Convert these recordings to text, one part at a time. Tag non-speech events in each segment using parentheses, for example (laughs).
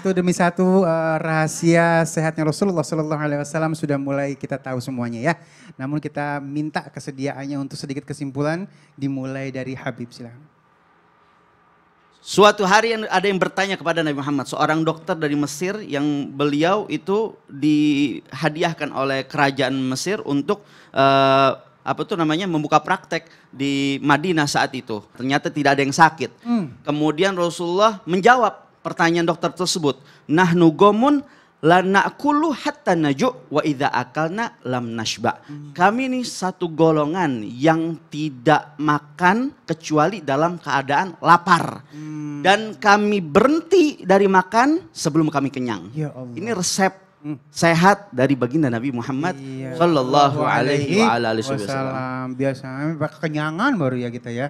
satu demi satu uh, rahasia sehatnya Rasulullah Sallallahu Alaihi Wasallam sudah mulai kita tahu semuanya ya. Namun kita minta kesediaannya untuk sedikit kesimpulan dimulai dari Habib silahkan. Suatu hari ada yang bertanya kepada Nabi Muhammad, seorang dokter dari Mesir yang beliau itu dihadiahkan oleh kerajaan Mesir untuk uh, apa tuh namanya membuka praktek di Madinah saat itu. Ternyata tidak ada yang sakit. Hmm. Kemudian Rasulullah menjawab pertanyaan dokter tersebut. Nahnu gomun lana kulu hatta naju wa ida akalna lam nashba. Kami ini satu golongan yang tidak makan kecuali dalam keadaan lapar. Hmm. Dan kami berhenti dari makan sebelum kami kenyang. Ya ini resep Hmm. sehat dari baginda Nabi Muhammad iya. Sallallahu Alaihi Wasallam. Biasanya kenyangan baru ya kita ya.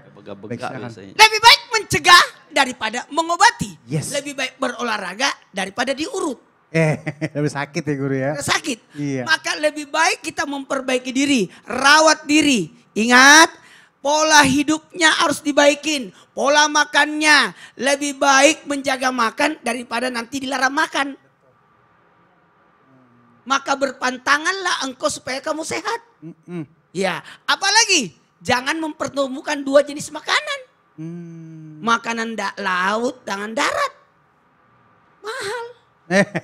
Lebih baik mencegah daripada mengobati. Yes. Lebih baik berolahraga daripada diurut. Eh, (laughs) lebih sakit ya guru ya. Sakit. Iya. Maka lebih baik kita memperbaiki diri, rawat diri. Ingat, pola hidupnya harus dibaikin. Pola makannya lebih baik menjaga makan daripada nanti dilarang makan. Maka berpantanganlah engkau supaya kamu sehat. Mm -mm. Ya, apalagi jangan mempertemukan dua jenis makanan. Hmm. Makanan da laut, tangan darat. Mahal.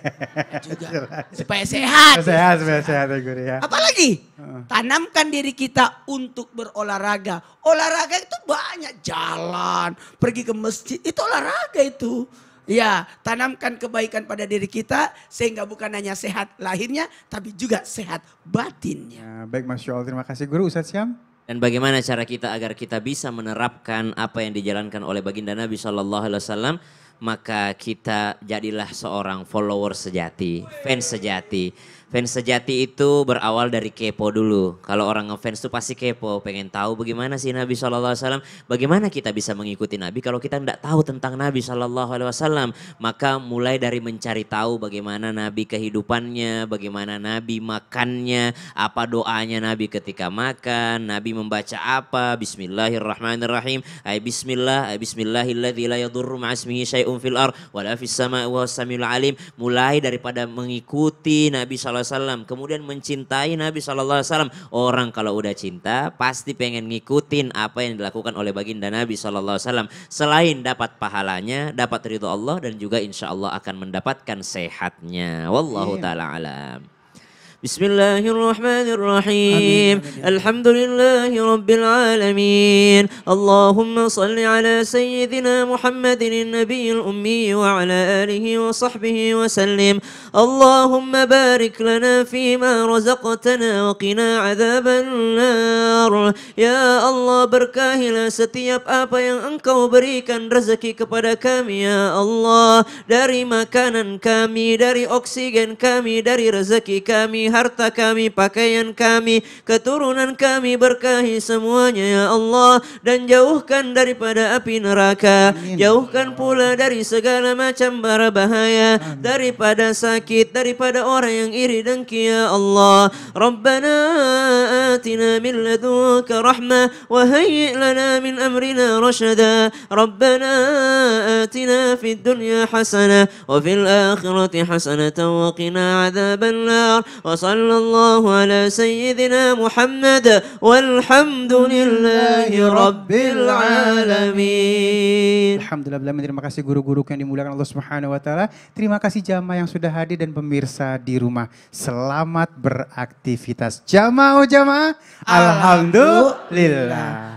(laughs) juga. Supaya sehat. Sehat, supaya sehat. sehat ya, ya. Apalagi, tanamkan diri kita untuk berolahraga. Olahraga itu banyak jalan, pergi ke masjid, itu olahraga itu. Ya, tanamkan kebaikan pada diri kita sehingga bukan hanya sehat lahirnya, tapi juga sehat batinnya. Ya, baik, Mas Allah. Terima kasih Guru Ustaz Syam. Dan bagaimana cara kita agar kita bisa menerapkan apa yang dijalankan oleh baginda Nabi Shallallahu Alaihi Wasallam? Maka kita jadilah seorang follower sejati, fans sejati Fans sejati itu berawal dari kepo dulu. Kalau orang ngefans tuh pasti kepo, pengen tahu bagaimana sih Nabi saw bagaimana kita bisa mengikuti Nabi kalau kita tidak tahu tentang Nabi saw Maka mulai dari mencari tahu bagaimana Nabi kehidupannya, bagaimana Nabi makannya, apa doanya Nabi ketika makan, Nabi membaca apa, Bismillahirrahmanirrahim, ay Bismillah, ay Bismillahilladzi fil wala fis sama wa Mulai daripada mengikuti Nabi saw SAW, kemudian mencintai Nabi SAW. Orang kalau udah cinta pasti pengen ngikutin apa yang dilakukan oleh baginda Nabi SAW. Selain dapat pahalanya, dapat ridho Allah dan juga insya Allah akan mendapatkan sehatnya. Wallahu iya. ta'ala alam. بسم الله الرحمن الرحيم أمين. الحمد لله رب العالمين اللهم صل على سيدنا محمد النبي الأمي وعلى آله وصحبه وسلم اللهم بارك لنا فيما رزقتنا وقنا عذاب النار الله Allah لا setiap apa yang engkau berikan rezeki kepada kami ya Allah Dari makanan kami, dari oksigen kami, dari rezeki kami harta kami, pakaian kami, keturunan kami, berkahi semuanya ya Allah dan jauhkan daripada api neraka. Amin. Jauhkan pula dari segala macam bara bahaya, Amin. daripada sakit, daripada orang yang iri dengki ya Allah. Rabbana atina min ladunka rahmah wa hayyi lana min amrina rashada. Rabbana atina fid dunya hasanah wa fil akhirati hasanah wa qina adzaban nar. وصلى الله على سيدنا محمد والحمد لله rabbil alamin Alhamdulillah terima kasih guru-guruku yang dimuliakan Allah Subhanahu wa taala terima kasih jamaah yang sudah hadir dan pemirsa di rumah selamat beraktivitas jamaah oh jamaah alhamdulillah